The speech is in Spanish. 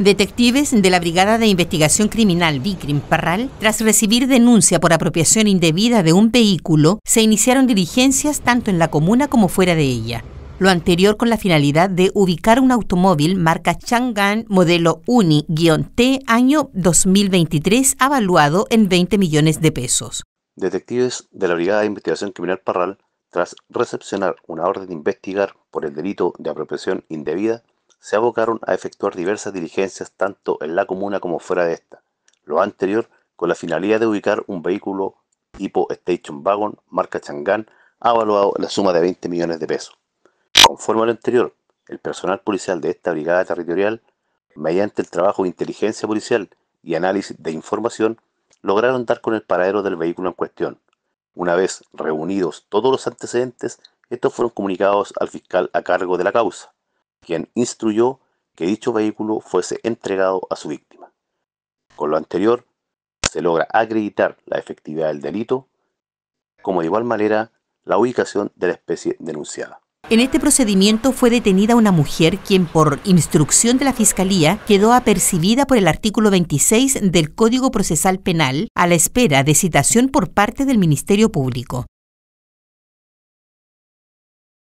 Detectives de la Brigada de Investigación Criminal Vicrim Parral, tras recibir denuncia por apropiación indebida de un vehículo, se iniciaron diligencias tanto en la comuna como fuera de ella. Lo anterior con la finalidad de ubicar un automóvil marca Chang'an modelo Uni-T año 2023 avaluado en 20 millones de pesos. Detectives de la Brigada de Investigación Criminal Parral, tras recepcionar una orden de investigar por el delito de apropiación indebida, se abocaron a efectuar diversas diligencias tanto en la comuna como fuera de esta, lo anterior con la finalidad de ubicar un vehículo tipo Station Wagon marca Chang'an avaluado la suma de 20 millones de pesos. Conforme a lo anterior, el personal policial de esta brigada territorial, mediante el trabajo de inteligencia policial y análisis de información, lograron dar con el paradero del vehículo en cuestión. Una vez reunidos todos los antecedentes, estos fueron comunicados al fiscal a cargo de la causa, quien instruyó que dicho vehículo fuese entregado a su víctima. Con lo anterior, se logra acreditar la efectividad del delito, como de igual manera la ubicación de la especie denunciada. En este procedimiento fue detenida una mujer quien por instrucción de la Fiscalía quedó apercibida por el artículo 26 del Código Procesal Penal a la espera de citación por parte del Ministerio Público.